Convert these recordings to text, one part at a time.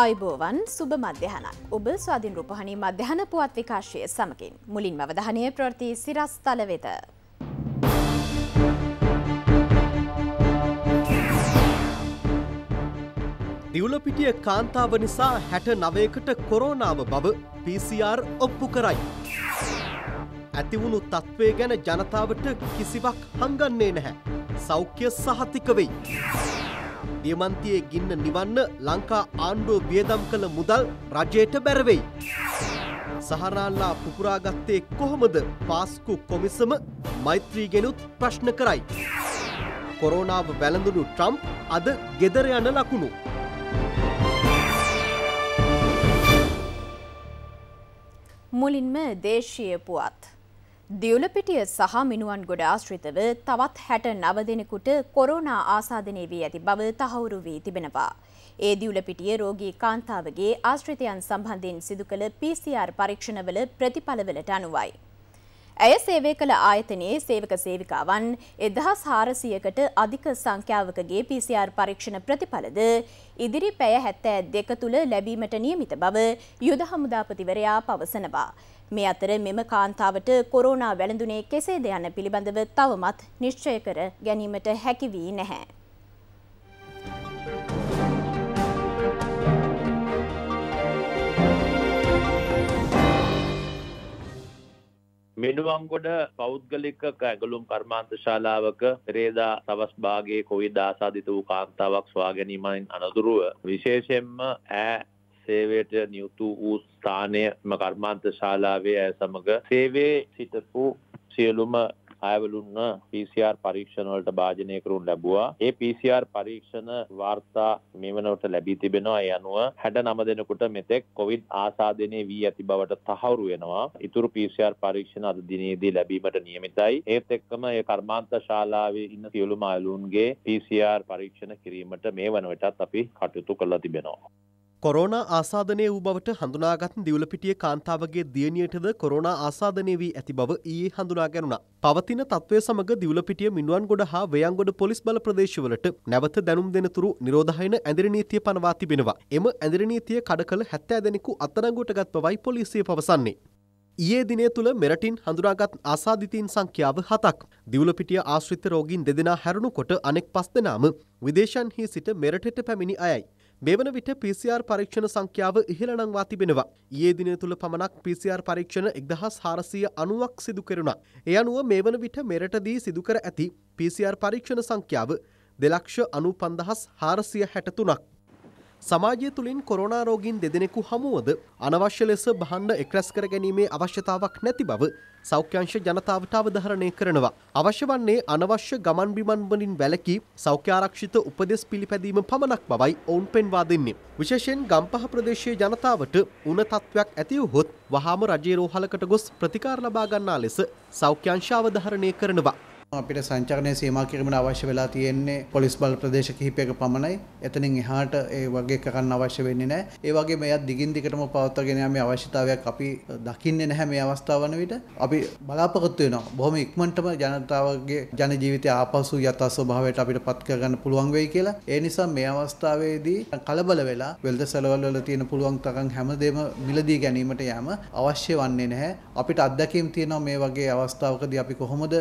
අයිබෝවන් සුබ මධ්‍යහන ඔබ ස්වාධීන් රූපහණී මධ්‍යහන පුවත් විකාශය සමකින් මුලින් මවධානය ප්‍රෘති සිරස් තල වෙත. දිවුලපිටිය කාන්තාව නිසා හැට නවයකට කොරෝනාව බව PCR ඔප්පු කරයි. ඇතිවුණු තත්ත්වය ගැන ජනතාවට කිසිවක් හංගන්නේ නැහැ. සෞඛ්‍ය සහතික වෙයි. දියමන්තියේ ගින්න නිවන්න ලංකා ආණ්ඩුව වියදම් කළ මුදල් රජයට බැරවෙයි. සහරාල්ලා පුපුරාගත්තේ කොහොමද පාස්කු කොමිසම මෛත්‍රීගෙනුත් ප්‍රශ්න කරයි. කොරෝනාව වැළඳුණු ට්‍රම්ප් අද ගෙදර යන ලකුණු. මුලින්ම දේශීය පුවත්. දියුලපිටිය සහ මිනුවන් ගොඩ ආශ්‍රිතව තවත් හැට නවදෙනෙකුට කොරෝනා ආසාධනය වී ඇති බව තහවුරු වී තිබෙනවා. ඒ දියුලපිටිය රෝගී කාන්තාවගේ ආශ්‍රිතයන් සම්බන්ධයෙන් සිදු කළ PCR පරීක්ෂණවල ප්‍රතිඵලවලට අනුවයි. ඇය සේවය කළ ආයතනයේ සේවක සේවිකාවන් එදහස් හාරසියකට අධික සංඛ්‍යාවකගේ PCR පරීක්ෂණ ප්‍රතිඵලද ඉදිරි පැය හැත්තෑ දෙක තුළ ලැබීමට නියමිත බව යුද හමුදාපතිවරයා පවසනවා. මේ අතර මෙම කාන්තාවට කොරෝනා වැළඳුනේ කෙසේද යන පිළිබඳව තවමත් නිශ්චය කර ගැනීමට හැකි වී නැහැ. මෙඩුවන්ගොඩ පෞද්ගලික ඇගලුම් කර්මාන්ත ශාලාවක රේදා තවස් භාගේ කොවිඩ ආසාධිත වූ කාන්තාවක් ස්වාගැනීමයින් අනතුරුව විශේෂෙන්ම ඈ සේවයට නියුතු වූ ස්ථානය මකර්මාන්ත ශාලාවේ ඇය සමඟ සේවේ සිටපු සියලුම අයවලුන්න PCR පරීක්ෂණවලට භාජනය කරුන් ලැබවා ඒ PCR පරීක්ෂණ වාර්තා මෙවනට ලැබී තිබෙනවා ඒ අනුව හැඩ නම දෙනකුට මෙතෙක් කොවිඩ් ආසාධනය වී ඇති බවට තහවුරු වෙනවා ඉතුරු PCR පරීක්ෂණ අද දිනේදී ලැබීමට නියමිතයි ඒත් එක්කම ඒ කර්මාන්ත ශාලාවේ ඉන්න සියලුම අයලුන්ගේ PCR පරීක්ෂණ කිරීමට මේ වනවිටත් අපි කටයුතු කරලා තිබෙනවා කොරෝනා ආසාධනය වූ බවට හඳුනාගත් දිවුලපිටිය කාන්තාවගේ දියණියටද කොරෝනා ආසාධනය වී ඇති බව ඊයේ හඳුනා ගැනුණා. පවතින තත්ත්වය සමග දිවුලපිටිය මිනුවන්ගොඩ හා වේයන්ගොඩ පොලිස් බල ප්‍රදේශවලට නැවත දැනුම් දෙනතුරු නිරෝධායන ඇඳිරි නීතිය පනවා තිබෙනවා. එම ඇඳිරි නීතිය කඩකල 70 දෙනෙකු අත්අඩංගුවටගත් බවයි පොලිසිය පවසන්නේ. ඊයේ දිනය තුළ මෙරටින් හඳුනාගත් ආසාධිතීන් සංඛ්‍යාව හතක්. දිවුලපිටිය ආශ්‍රිත රෝගීන් දෙදෙනා හැරුණු කොට අනෙක් පස් දෙනාම විදේශන්හි සිට මෙරටට පැමිණි අයයි. මෙවන විට PCR පරීක්ෂණ සංඛ්‍යාව ඉහළ නංවා තිබෙනවා. ඊයේ දිනය තුල පමණක් PCR පරීක්ෂණ 1490ක් සිදු කෙරුණා. ඒ අනුව මෙවන විට මෙරටදී සිදු කර ඇති PCR පරීක්ෂණ සංඛ්‍යාව 295463ක්. සමාජය තුළින් කොරෝනාරෝගීන් දෙදෙනෙකු හමුවද අනවශ්‍ය ලෙස බහන්න එක්රැස් කර ගැනීමේ අවශ්‍යතාවක් නැති බව සෞඛ්‍යංශ ජනතාවට අවධාරණය කරනවා. අවශ්‍ය වන්නේ අනවශ්‍ය ගමන් බිමන් වලින් වැළකී සෞඛ්‍යාරක්ෂිත උපදෙස් පිළිපැදීම පමණක් බවයි ඔවුන් පෙන්වා දෙන්නේ. විශේෂයෙන් ගම්පහ ප්‍රදේශයේ ජනතාවට උණ තත්ත්වයක් ඇති වුහොත් වහාම රජයේ රෝහලකට ගොස් ප්‍රතිකාර ලබා ගන්නා ලෙස සෞඛ්‍යංශ අවධාරණය කරනවා. අපිට සංචරණය සීමා කිරීමට අවශ්‍ය වෙලා තියෙන්නේ පොලිස් බල ප්‍රදේශ කිහිපයක පමණයි. එතනින් එහාට ඒ වගේ කරන්න අවශ්‍ය වෙන්නේ නැහැ. ඒ වගේම එයත් දිගින් දිගටම පවත්වාගෙන යාමේ අවශ්‍යතාවයක් අපි දකින්නේ නැහැ මේ අවස්ථාව වන විට. අපි බලාපොරොත්තු වෙනවා බොහොම ඉක්මනටම ජනතාවගේ ජන ජීවිතය ආපසු යථා ස්වභාවයට අපිට පත් කරගන්න පුළුවන් වෙයි කියලා. ඒ නිසා මේ අවස්ථාවේදී කලබල වෙලා වෙළඳ සැලවල් වල තියෙන පුළුවන් තරම් හැමදේම මිලදී ගැනීමට යෑම අවශ්‍ය වන්නේ නැහැ. අපිට අත්දැකීම් තියෙනවා මේ වගේ අවස්ථාවකදී අපි කොහොමද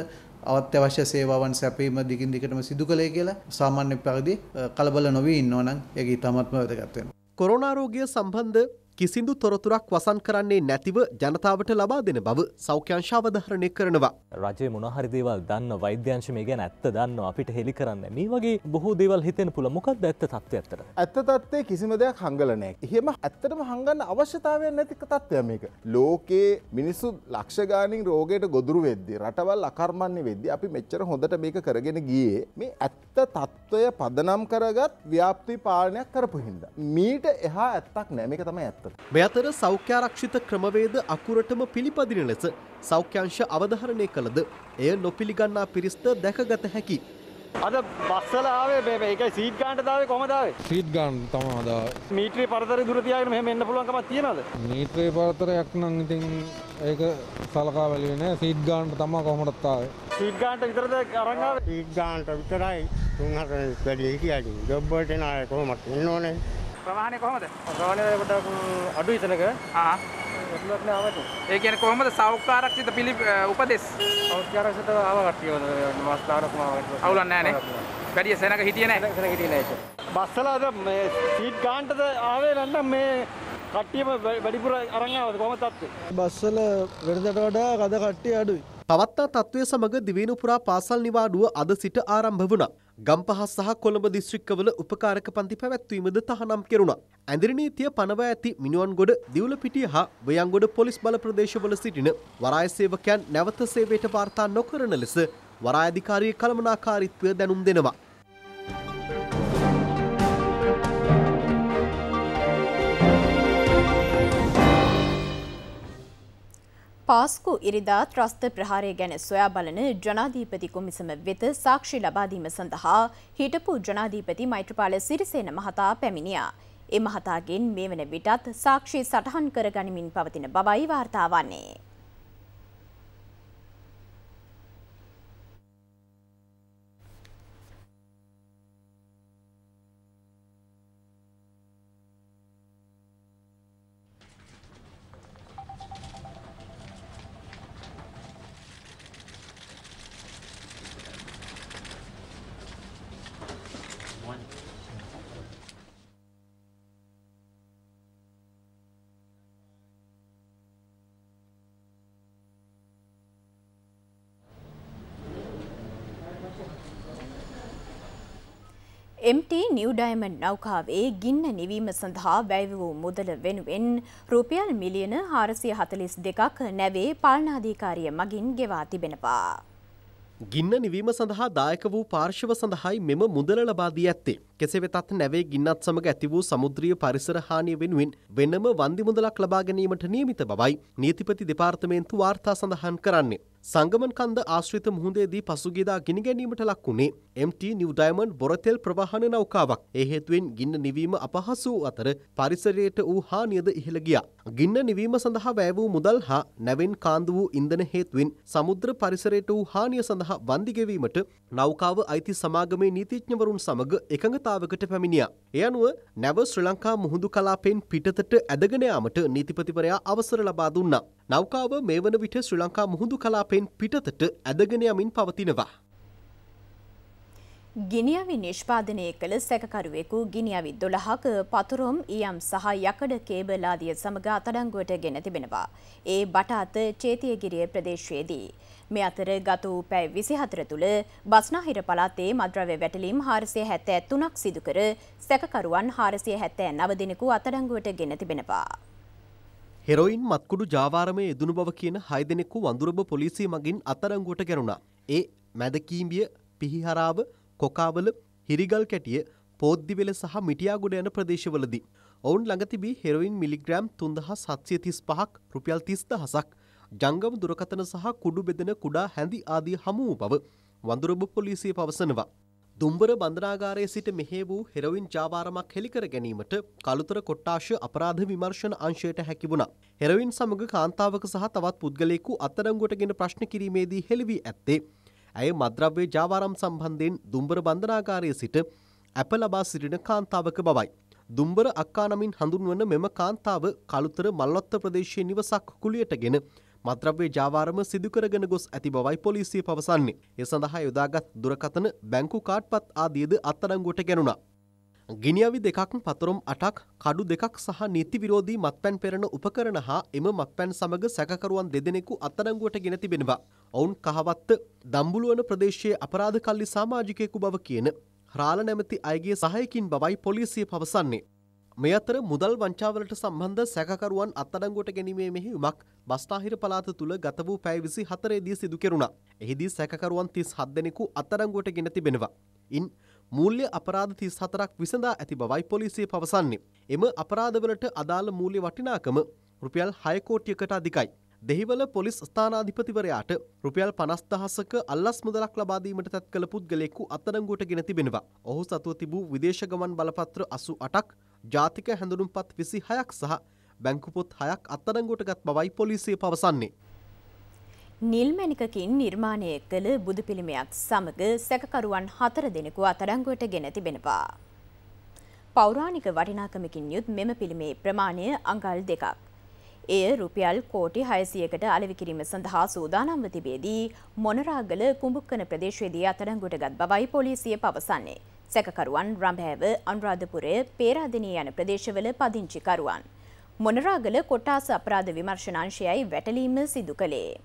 අවත්‍යවශ්‍ය සේවාවන් සැපීම දිගින් දිගටම සිදු කළේ කියලා සාමාන්‍ය පරිදි කලබල නොවී ඉන්නවනම් ඒක ඊටමත්ම වැදගත් වෙනවා. කොරෝනා රෝගය සම්බන්ධ කිසිදු තොරතුරක් වසන් කරන්නේ නැතිව ජනතාවට ලබා දෙන බව සෞඛ්‍යංශ අවධාරණය කරනවා. රජයේ මොනහරි දේවල් දන්න වෛද්‍යංශ මේ ගැන ඇත්ත දන්නවා අපිට හෙලි කරන්න. මේ වගේ බොහෝ දේවල් හිතෙන පුළ මොකක්ද ඇත්ත තත්ත්වය ඇත්තට? ඇත්ත තත්ත්වයේ කිසිම දෙයක් හංගල නැහැ. එහෙම ඇත්තටම හංගන්න අවශ්‍යතාවයක් නැති තත්ත්වය මේක. ලෝකයේ මිනිස්සු ලක්ෂ ගානින් රෝගයට ගොදුරු වෙද්දී රටවල් අකර්මණ්‍ය වෙද්දී අපි මෙච්චර හොඳට මේක කරගෙන ගියේ මේ ඇත්ත තත්ත්වය පදනම් කරගත් ව්‍යාප්ති පාලනයක් කරපු හින්දා. මීට එහා ඇත්තක් නැහැ. මේක තමයි ඇත්ත. අතර. මෙයතර සෞඛ්‍යාරක්ෂිත ක්‍රමවේද අකුරටම පිළිපදින ලෙස සෞඛ්‍යංශ අවධාරණය කළද එය නොපිළිගන්නා පිරිස්ත දැකගත හැකි. අද බස්සල ආවේ මේ ඒකයි සීට් ගන්නට දාවේ කොහමද ආවේ? සීට් ගන්න තමයි දාවේ. මීටරේ පරතරය දුර තියාගෙන මෙහෙම එන්න පුළුවන් කමක් තියනවද? මීටරේ පරතරයක් නම් ඉතින් ඒක සලකා බැලුවේ නෑ. සීට් ගන්නට තමයි කොහොමදත් ආවේ. සීට් ගන්නට විතරද අරන් ආවේ? සීට් ගන්නට විතරයි. තුන් හතර වැඩි හිටියදී. ජොබ් වලට එන අය කොහොමද ඉන්න ඕනේ? ප්‍රවාහණය කොහොමද? ප්‍රවාහණය ගොඩක් අඩුයි තැනක. ආ. ඒකලක් නෑ ආවට. ඒ කියන්නේ කොහොමද සෞඛ්‍යාරක්ෂිත පිළි උපදෙස්? සෞඛ්‍යාරක්ෂිත ආවා කට්ටිය මාස් දානකම ආවා. අවුලක් නෑනේ. වැඩි සෙනඟ හිටියේ නෑ. සෙනඟ හිටියේ නෑ. බස්සලා අද මේ සීට් ගන්නටද ආවේ නැත්නම් මේ කට්ටියම වැඩිපුර අරන් ආවද කොහොමද තත්ත්වය? බස්සල වෙනදට වඩා අද කට්ටිය අඩුයි. පවත්තා තත්ත්වය සමග දිවයින පුරා පාසල් නිවාඩුව අද සිට ආරම්භ වුණා. ගම්පහ සහ කොළඹ දිස්ත්‍රික්කවල උපකාරක පන්ති පැවැත්වීමද තහනම් කෙරුණා. ඇඳිරි නීතිය පනවා ඇති මිනුවන්ගොඩ දිවුලපිටිය හා වයන්ගොඩ පොලිස් බල ප්‍රදේශවල සිටින වරාය සේවකයන් නැවත සේවයට වාර්තා නොකරන ලෙස වරාය අධිකාරී කළමනාකාරීත්වය දැනුම් දෙනවා. පාස්කු ඉරිදා ත්‍රස්ත ප්‍රහාරය ගැන සොයා බලන ජනාධීපති කොමිසම වෙත සාක්ෂි ලබාදීම සඳහා හිටපු ජනාධීපති මෛත්‍රපාල සිරිසේන මහතා පැමිණියා. ඒ මහතාගෙන් මේ වන විටත් සාක්ෂි සටහන් කර ගනිමින් පවතින බවයි වාර්තාවන්නේ. MT නිව් ඩයිමන්ඩ් නෞකාවේ ගින්න නිවීම සඳහා වැය වූ මුදල වෙනුවෙන් රුපියල් මිලියන 442ක් නැවේ පාලනාධිකාරිය මගින් ගෙවා තිබෙනවා. ගින්න නිවීම සඳහා දායක වූ පාර්ශව සඳහායි මෙම මුදල ලබා දී ඇත්තේ. කෙසේ වෙතත් නැවේ ගින්නත් සමග ඇති වූ සමුද්‍රීය පරිසර හානිය වෙනුවෙන් වෙනම වන්දි මුදලක් ලබා ගැනීමට නියමිත බවයි නීතිපති දෙපාර්තමේන්තු වාර්තා සඳහන් කරන්නේ. සංගමන් කන්ද ආශ්‍රිත මුහුදේදී පසුගියදා ගිනි ගැනීමට ලක් වුණේ MT New Diamond බොරතෙල් ප්‍රවාහන නෞකාවක්. ඒ හේතුවෙන් ගින්න නිවීම අපහසු වූ අතර පරිසරයට වූ හානියද ඉහළ ගියා. ගින්න නිවීම සඳහා වැය වූ මුදල් හා නැවෙන් කාන්දු වූ ඉන්ධන හේතුවෙන් සමුද්‍ර පරිසරයට වූ හානිය සඳහා වන්දි ගෙවීමට නෞකාව අයිති සමාගමේ නීතිඥවරුන් සමග එකඟතාවකට පැමිණියා. ඒ අනුව නැව ශ්‍රී ලංකා මුහුදු කලාපයෙන් පිටතට ඇදගෙන යාමට නීතිපතිවරයා අවසර ලබා දුන්නා. නෞකාව මේ වන විට ශ්‍රී ලංකා මුහුදු කලාපයෙන් පිටතට ඇදගෙන යමින් පවතිනවා. ගිනිියවි නිෂ්පාදනය කළ සැකකරුවෙකු ගිනිියවි දොළහක පතුරුම් ඊයම් සහ යකඩ කේබලාදිය සමඟ අතඩංගුවට ගෙන තිබෙනවා. ඒ බටාත චේතියගිරිය ප්‍රදේශයේදී. මෙ අතර ගත වූ පැයි විසිහතර තුළ බස්නාහිර පලාතේ මද්‍රව්‍ය වැටලීම් හාරසය හැත ඇත්තුනක් සිදුකර සැකකරුවන් හාරසය හැත්තෑ නවදිනෙකු අතඩංගුවට ගෙන තිබෙනවා. හෙරොයින් මත්කුඩු ජාවාරමය එදනු බව කියන හයිදෙනෙකු වඳුරභ පොලිසිය මගින් අතරංගුවට ගැරුණා. ඒ මැදකීම්ිය පිහිහරාව කොකාවල හිරිගල් කැටිය පෝද්දිවෙල සහ මිටියාගොඩ යන ප්‍රදේශවලදී. ඔවුන් ළඟ තිබී හෙරොයින් මිලිග්‍රෑම් 3735ක් රුපියල් 30000ක් ජංගම දුරකථන සහ කුඩු බෙදෙන කුඩා හැඳි ආදී හමු වූ බව වඳුරඹ පොලිසිය පවසනවා. දුම්බර බන්ධනාගාරයේ සිට මෙහෙ වූ හෙරොයින් ජාවාරමක් හෙළිකර ගැනීමට කළුතර කොට්ටාශ අපරාධ විමර්ශන අංශයට හැකි වුණා. හෙරොයින් සමග කාන්තාවක සහ තවත් පුද්ගලයෙකු අත්අඩංගුවට ගෙන ප්‍රශ්න කිරීමේදී හෙළි වී ඇත්තේ ඇය මද්‍රව්‍ය ජාවාරම් සම්බන්ධයෙන් දුම්බර බන්ධනාකාරයේ සිට ඇප ලබා සිටින කාන්තාවක බවයි. දුම්බර අක්කා නමින් හඳුන්වන මෙම කාන්තාව කළුතර මල්වත්ත ප්‍රදේශයේ නිවසක් කුලියටගෙන මද්‍රව්‍ය ජාවාරම සිදුකරගෙන ගොස් ඇති බවයි පොලිසිය පවසන්නේ. ඒ සඳහා යොදාගත් දුරකතන බැංකු කාඩ්පත් ආදියද අත්අඩංගුවට ගැනුණා. ගිනිියවි දෙකක් පතුරම් අටක් කඩු දෙකක් සහ නීති විරෝධී මත්පැන් පෙරන උපකරන හා එම මත්පැන් සමඟ සැකරුවන් දෙදෙනෙකු අත්තරංගුවට ගෙන තිබෙනවා. ඔවුන් කහවත්ත දම්බුලුවන ප්‍රදේශයේ අපරාධ කල්ලි සාමාජිකයෙකු බව කියන රාල නැමති අයගේ සහයකින් බවයි පොලිසිය පවසන්නේ. මේ අතර මුදල් වංචාවලට සම්බන්ධ සැකරුවන් අත්අඩංගුවට ගැනීමේ මෙහෙයුමක් බස්නාහිර පළාත තුළ ගත වූ පැය 24 දී සිදු කෙරුණා. එහිදී සැකකරුවන් 37 දෙනෙකු අත්අඩංගුවට ගෙන තිබෙනවා. ඉන් මූල්‍ය අපරාධ 34ක් විසඳා ඇති බවයි පොලිසිය පවසන්නේ. එම අපරාධවලට අදාළ මූල්‍ය වටිනාකම රුපියල් 6 කෝටියකට අධිකයි. දෙහිවල පොලිස් ස්ථානාධිපතිවරයාට රුපියල් 50000ක අල්ලස් මුදලක් ලබා දීමට තැත් කළ පුද්ගලයෙකු අත්අඩංගුවට ගෙන තිබෙනවා. ඔහු සතුව තිබූ විදේශ ගමන් බලපත්‍ර 88ක්, ජාතික හැඳුනුම්පත් 26ක් සහ බැංකු පොත් 6ක් අත්අඩංගුවට ගත් බවයි පොලිසිය පවසන්නේ. නිල්මැණිකකින් නිර්මාණය කළ බුදු පිළිමයක් සමග සැකකරුවන් හතර දෙනෙකු අත්අඩංගුවට ගෙන තිබෙනවා. පෞරාණික වටිනාකමකින් යුත් මෙම පිළිමේ ප්‍රමාණය අඟල් දෙකක්. එය රුපියල් කෝටි 600කට අලෙවි කිරීම සඳහා සූදානම්ව තිබේදී මොනරාගල කුඹුක්කන ප්‍රදේශයේදී අත්අඩංගුවටගත් බවයි පොලිසිය පවසන්නේ. සැකකරුවන් රඹෑව, අනුරාධපුරය, පේරාදෙණිය යන ප්‍රදේශවල පදිංචිකරුවන්. මොනරාගල කොට්ටාස අපරාධ විමර්ශනාංශයයි වැටලීම සිදු කළේ.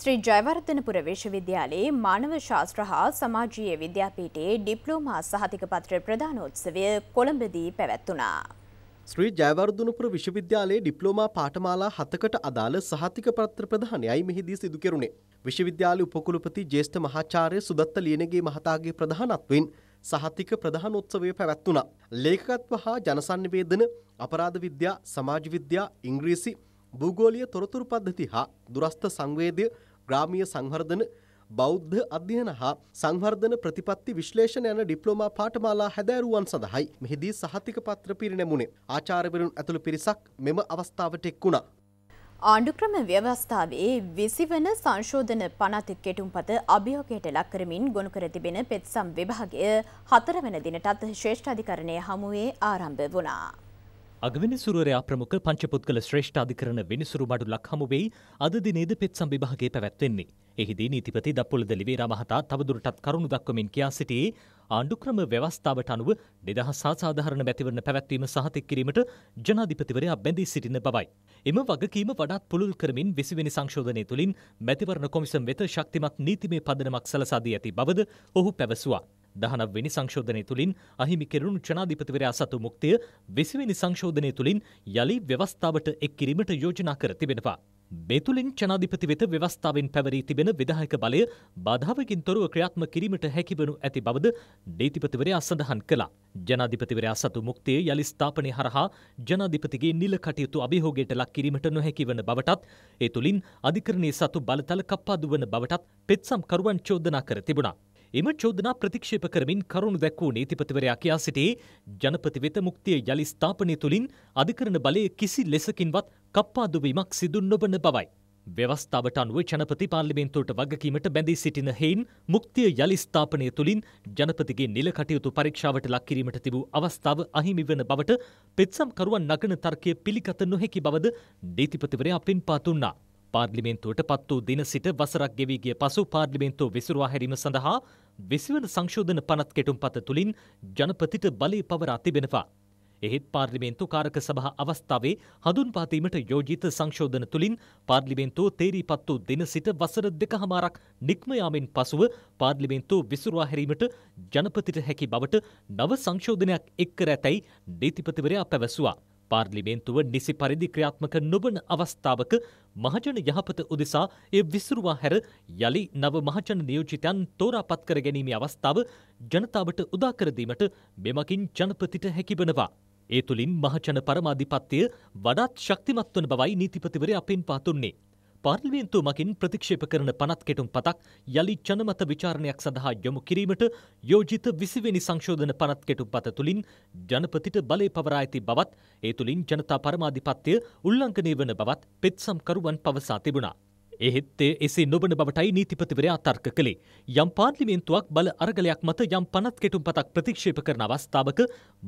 ශ්‍රී ජයවර්ධනපුර විශ්වවිද්‍යාලයේ මානව ශාස්ත්‍ර හා සමාජීය විද්‍යාපීටේ ඩිප්ලෝමා සහතික පත්‍ර ප්‍රධානෝත්සවය කොළඹදී පැවැත්වුණා. ශ්‍රී ජයවර්ධනපුර විශ්වවිද්‍යාලයේ ඩිප්ලෝමා පාඨමාලා හතකට අදාළ සහතික පත්‍ර ප්‍රධානයයි මෙහිදී සිදු කෙරුණේ. විශ්වවිද්‍යාල උපකුලපති ජේෂ්ඨ මහාචාර්ය සුදත්ත ලියනගේ මහතාගේ ප්‍රධානත්වයෙන් සහතික ප්‍රධානෝත්සවය පැවැත්වුණා. ලේඛකත්ව හා ජනසන්නිවේදන, අපරාධ විද්‍යා, සමාජ විද්‍යා, ඉංග්‍රීසි, භූගෝලීය තොරතුරු පද්ධති හා දුරස්ථ සංවේදය ග්‍රාමීය සංවර්ධන බෞද්ධ අධ්‍යයන හා සංවර්ධන ප්‍රතිපත්ති විශ්ලේෂණ යන ඩිප්ලෝමා පාඨමාලා හැදෑරුවන් සඳහායි මෙහිදී සහතික පත්‍ර පිරිනැමුණේ. ආචාර්යවරුන් ඇතුළු පිරිසක් මෙම අවස්ථාවට එක් වුණා. ආණ්ඩුක්‍රම ව්‍යවස්ථාවේ විසිවන සංශෝධන පනත් කෙටුම්පත අභියෝගයට ලක් කරමින් ගොනු කර තිබෙන පෙත්සම් විභාගය හතරවන දිනටත් ශ්‍රේෂ්ඨාධිකරණය හමුවේ ආරම්භ වුණා. අගවිනිසුරුවරයා ප්‍රමුඛ පංචපුද්ගල ශ්‍රේෂ්ඨ අධිකරණ විනිසුරු බඩුලක් හමුවෙයි අද දිනේද පෙත්සම් විභාගයේ පැවැත්වෙන්නේ. එහිදී නීතිපති දප්පුලද ලිවේරා මහතා තවදුරටත් කරුණු දක්වමින් කියා සිටියේ ආණ්ඩුක්‍රම ව්‍යවස්ථාවට අනුව නිදහස් හා සාධාරණ මැතිවරණ පැවැත්වීම සහතික කිරීමට ජනාධිපතිවරයා බැඳී සිටින බවයි. එම වගකීම වඩාත් පුළුල් කරමින් විසිවෙනි සංශෝධනය තුළින් මැතිවරණ කොමිසම් වෙත ශක්තිමත් නීතිමය පදනමක් සලසා දී ඇති බවද ඔහු පැවසුවා. දහනක් වෙනි සංශෝධනය තුළින් අහිමි කෙරුණු ජනාධිපතිවරයා සතු මුක්තිය විසිවෙනි සංශෝධනය තුළින් යළි ව්‍යවස්ථාවට එක් කිරීමට යෝජනා කර තිබෙනවා. බෙතුලින් ජනාධිපති වෙත ව්‍යවස්ථාවෙන් පැවරී තිබෙන විදායක බලය බාධාවකින් තොරව ක්‍රියාත්ම කිරීමට හැකිවනු ඇති බවද නීතිපතිවරයා සඳහන් කළා. ජනාධිපතිවරයා සතු මුක්තිය යළි ස්ථාපනය හරහා ජනාධිපතිගේ නිල කටයුතු අභියෝගයට ලක් කිරීමට නොහැකිවන බවටත් ඒ තුළින් අධිකරණයේ සතු බලතල කප්පාදු වන බවටත් පෙත්සම්කරුවන් චෝදනා කර තිබුණා. එම චෝදනා ප්‍රතික්ෂේප කරමින් කරුණු දැක්වූ නීතිපතිවරයා කියා සිටේ ජනපති වෙත මුක්තිය යළි ස්ථාපනය තුළින් අධිකරණ බලය කිසි ලෙසකින්වත් කප්පාදුවීමක් සිදු නොවන බවයි. ව්‍යවස්ථාවට අනුව ජනපති පාර්ලිමේන්තුවට වගකීමට බැඳී සිටින හෙයින් මුක්තිය යළි ස්ථාපනය තුළින් ජනපතිගේ නිල කටයුතු පරීක්ෂාවට ලක්කිරීමට තිබූ අවස්ථාව අහිමි වන බවට පෙත්සම්කරුවන් නගන තර්කය පිළිගත නොහැකි බවද නීතිපතිවරයා පෙන්පා දුන්නා. පාර්ලිමෙන්තුවට පත් වූ දින සිට වසරක් ගෙවීගිය පසු පාර්ලිමෙන්තුව විසුරවා හැරීම සඳහා විසිවන සංශෝධන පනත් කෙටුම් පත තුළින් ජනපතිට බලය පවරා තිබෙනවා. එහෙත් පාර්ලිමේන්තු කාරක සභහ අවස්ථාවේ හඳුන් පාතීමට යෝජිත සංශෝධන තුළින් පාර්ලිමේන්තුව තේරීපත් වූ දෙන සිට වසර දෙක හමාරක් නික්මයාමෙන් පසුව පාර්ලිමේන්තුව විසුරවා හැරීමට ජනපතිට හැකි බවට නව සංශෝධනයක් එක්කර ඇතැයි නීතිපතිවරයා පැවසුවා. පාර්ලිමේන්තුව නිසි පරිදි ක්‍රියාත්මක නොබන අවස්ථාවක මහජන යහපත උදෙසා එය විසුරුවා හැර යළි නව මහජන නියෝජිතයන් තෝරාපත් කර ගැනීමේ අවස්ථාව ජනතාවට උදාකරදීමට මෙමකින් ජනපතිට හැකිවනවා. ඒ තුළින් මහජන පරමාධිපත්තිය වඩාත් ශක්තිමත් වන බවයි නීතිපතිවරයා පෙන් පාතුන්නේ. පාර්ලිමේන්තුව මකින් ප්‍රතික්ෂේප කරන පනත් කෙටුම් පතක් යළි ජනමත විචාරණයක් සඳහා යොමු කිරීමට යෝජිත විසිවෙනි සංශෝධන පනත් කෙටුම් පත තුළින් ජනපතිට බලය පවරා ඇති බවත් ඒ තුළින් ජනතා පරමාධිපත්‍යය උල්ලංඝනය වන බවත් පෙත්සම්කරුවන් පවසා තිබුණා. එහෙත් එසේ නොබන බවටයි නීතිපතිවරයා තර්ක කළේ. යම් පාර්ලිමේන්තුවක් බල අරගලයක් මත යම් පනත් කෙටුම් පතක් ප්‍රතික්ෂේප කරන අවස්ථාවක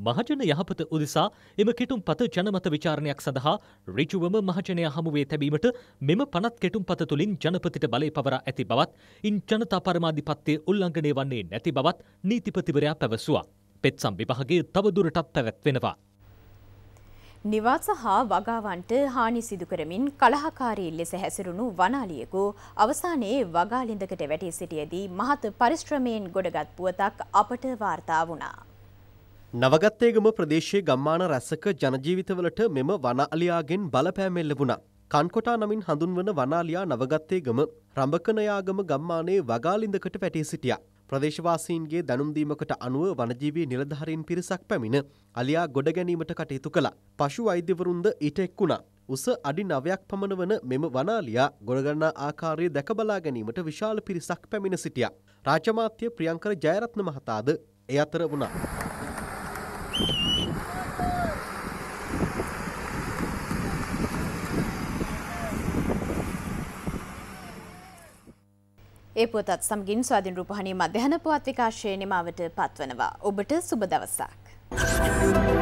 මහජන යහපත උදෙසා එම කෙටුම් පත ජනමත විචාරණයක් සඳහා ඍජුවම මහජනය හමුවේ තැබීමට මෙම පනත් කෙටුම් පත තුළින් ජනපතිට බලය පවරා ඇති බවත් ඉන් ජනතා පරමාධිපත්‍යය උල්ලංඝනය වන්නේ නැති බවත් නීතිපතිවරයා පැවසුවා. පෙත්සම් විභාගයේ තවදුරටත් පැවැත්වෙනවා. නිවාස හා වගාවන්ට හානි සිදු කරමින් කලහකාරී ලෙස හැසිරුණු වනාලියෙකු අවසානයේ වගාලිඳකට වැටී සිටියදී මහත් පරිශ්‍රමයෙන් ගොඩගත් පුවතක් අපට වාර්තා වුණා. නවගත්තේගම ප්‍රදේශයේ ගම්මාන රැසක ජනජීවිතවලට මෙම වනාලියාගෙන් බලපෑම් එල්ලුණා. කන්කොටා නමින් හඳුන්වන වනාලියා නවගත්තේගම රඹකනයාගම ගම්මානයේ වගාලිඳකට වැටී සිටියා. ප්‍රදේශවාසීන්ගේ දැනුම්දීමකට අනුව වනජීවී නිලධාරීන් පිරිසක් පැමිණ අලියා ගොඩ ගැනීමට කටයුතු කළා. පශු වෛද්‍යවරුන්ද ඊට එක් වුණා. උස අඩි නවයක් පමණ වන මෙම වනාලියා ගොඩගන්නා ආකාරය දැකබලා ගැනීමට විශාල පිරිසක් පැමිණ සිටියා. රාජමාත්‍ය ප්‍රියංකර ජයරත්න මහතාද ඒ අතර වුණා. ඒ පුවතත් සමගින් ස්වාධීන් රූපහණී මධ්‍යහන පුවත් විකාශයේ නිමාවට පත්වනවා. ඔබට සුබ දවසක්. Thank you.